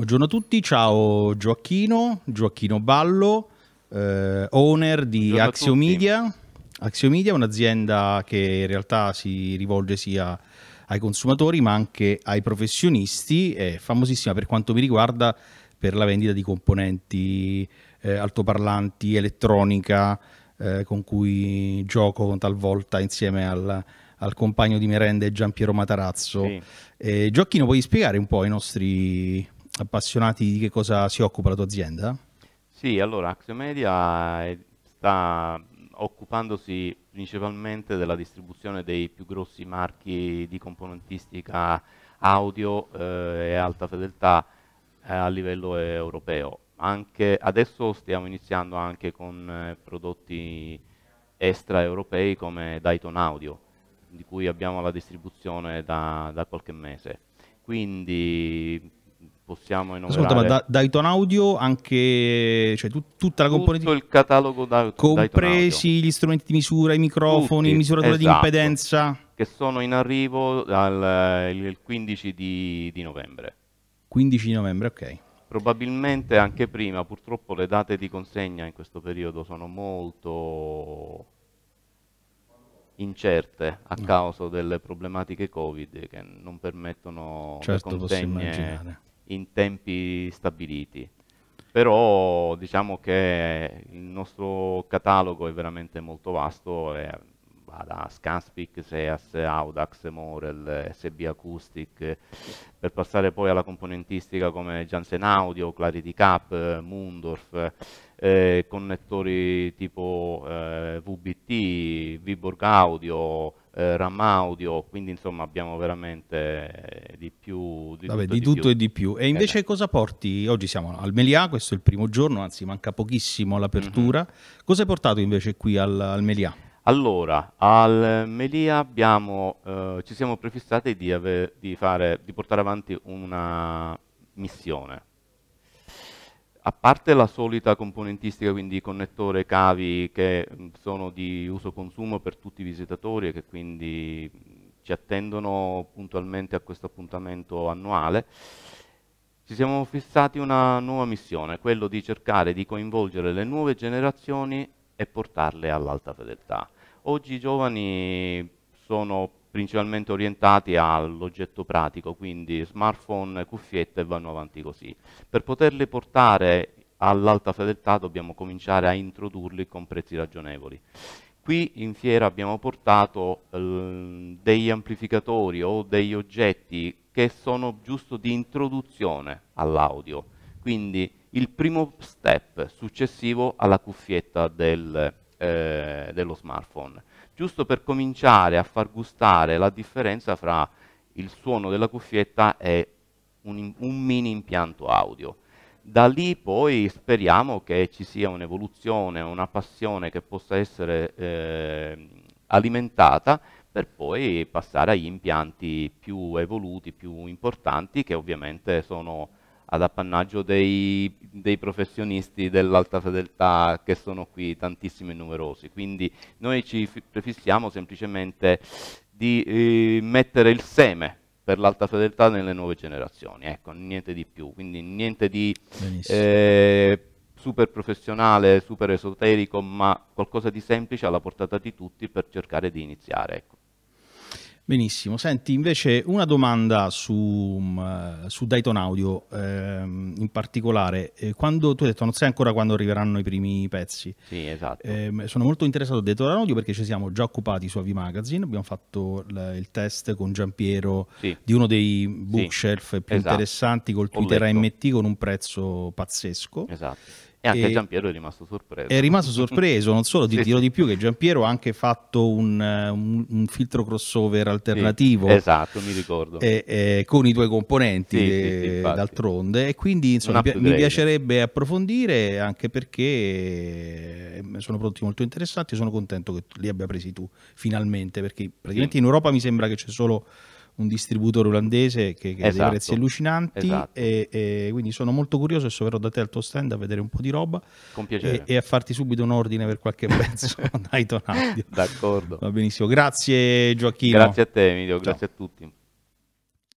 Buongiorno a tutti, ciao Gioacchino, Gioacchino Ballo, eh, owner di Axiomedia. Axiomedia è un'azienda che in realtà si rivolge sia ai consumatori ma anche ai professionisti, è famosissima per quanto mi riguarda per la vendita di componenti eh, altoparlanti, elettronica, eh, con cui gioco talvolta insieme al, al compagno di merende Giampiero Matarazzo. Sì. Eh, Gioacchino, puoi spiegare un po' i nostri appassionati di che cosa si occupa la tua azienda? Sì, allora Axiomedia eh, sta occupandosi principalmente della distribuzione dei più grossi marchi di componentistica audio eh, e alta fedeltà eh, a livello europeo. Anche adesso stiamo iniziando anche con eh, prodotti extraeuropei come Dayton Audio, di cui abbiamo la distribuzione da, da qualche mese. Quindi possiamo enumerare. Ascolta, ma da, Dayton Audio anche cioè, tu, tutta la componente tutto il catalogo da, compresi Dayton gli strumenti di misura, i microfoni, Tutti, il misuratore esatto, di impedenza che sono in arrivo dal, il 15 di, di novembre. 15 di novembre, ok probabilmente anche prima, purtroppo le date di consegna in questo periodo sono molto incerte a ah. causa delle problematiche Covid che non permettono certo, le consegne in tempi stabiliti. Però diciamo che il nostro catalogo è veramente molto vasto, è, va da Scanspeak, SEAS, Audax, Morel, SB Acoustic, per passare poi alla componentistica come Jansen Audio, Clarity Cap, Mundorf, eh, connettori tipo eh, VBT, Viborg Audio, eh, RAM audio, quindi insomma abbiamo veramente eh, di più. Di Vabbè, tutto, di tutto più. e di più. E eh, invece eh. cosa porti? Oggi siamo al Melià, questo è il primo giorno, anzi manca pochissimo all'apertura. Mm-hmm. Cosa hai portato invece qui al, al Melià? Allora, al Melia abbiamo, eh, ci siamo prefissati di, ave- di, fare, di portare avanti una missione a parte la solita componentistica, quindi connettore, cavi che mm, sono di uso consumo per tutti i visitatori e che quindi mm, ci attendono puntualmente a questo appuntamento annuale, ci siamo fissati una nuova missione, quello di cercare di coinvolgere le nuove generazioni e portarle all'alta fedeltà. Oggi i giovani sono principalmente orientati all'oggetto pratico, quindi smartphone, cuffiette e vanno avanti così. Per poterle portare all'alta fedeltà dobbiamo cominciare a introdurli con prezzi ragionevoli. Qui in fiera abbiamo portato eh, degli amplificatori o degli oggetti che sono giusto di introduzione all'audio, quindi il primo step successivo alla cuffietta del, eh, dello smartphone, giusto per cominciare a far gustare la differenza fra il suono della cuffietta e un, un mini impianto audio. Da lì poi speriamo che ci sia un'evoluzione, una passione che possa essere eh, alimentata per poi passare agli impianti più evoluti, più importanti, che ovviamente sono ad appannaggio dei, dei professionisti dell'alta fedeltà che sono qui tantissimi e numerosi. Quindi noi ci prefissiamo semplicemente di eh, mettere il seme per l'alta fedeltà nelle nuove generazioni, ecco, niente di più, quindi niente di eh, super professionale, super esoterico, ma qualcosa di semplice alla portata di tutti per cercare di iniziare. Ecco. Benissimo, senti invece una domanda su, mm, eh, su Dayton Audio ehm, in particolare, eh, quando tu hai detto non sai ancora quando arriveranno i primi pezzi, sì esatto, eh, sono molto interessato a Dayton Audio perché ci siamo già occupati su Avi Magazine, abbiamo fatto il test con Giampiero sì. di uno dei bookshelf sì. più esatto. interessanti col Twitter AMT con un prezzo pazzesco, esatto. E anche e Giampiero è rimasto sorpreso. È rimasto sorpreso, non solo, ti sì, dirò sì. di più, che Giampiero ha anche fatto un, un, un filtro crossover alternativo. Sì, esatto, mi ricordo. E, eh, e, eh, con i tuoi componenti de, d'altronde. E quindi insomma, mi, mi piacerebbe approfondire anche perché eh, sono prodotti molto interessanti. Sono contento che li abbia presi tu finalmente, perché praticamente in Europa mi sembra che c'è solo un distributore olandese che, che esatto. ha dei prezzi allucinanti esatto. e, e, quindi sono molto curioso adesso verrò da te al tuo stand a vedere un po' di roba e, e, a farti subito un ordine per qualche pezzo Dai, Tonaldi. D'accordo. Va benissimo. Grazie Gioacchino. Grazie a te Emilio, grazie Ciao. a tutti.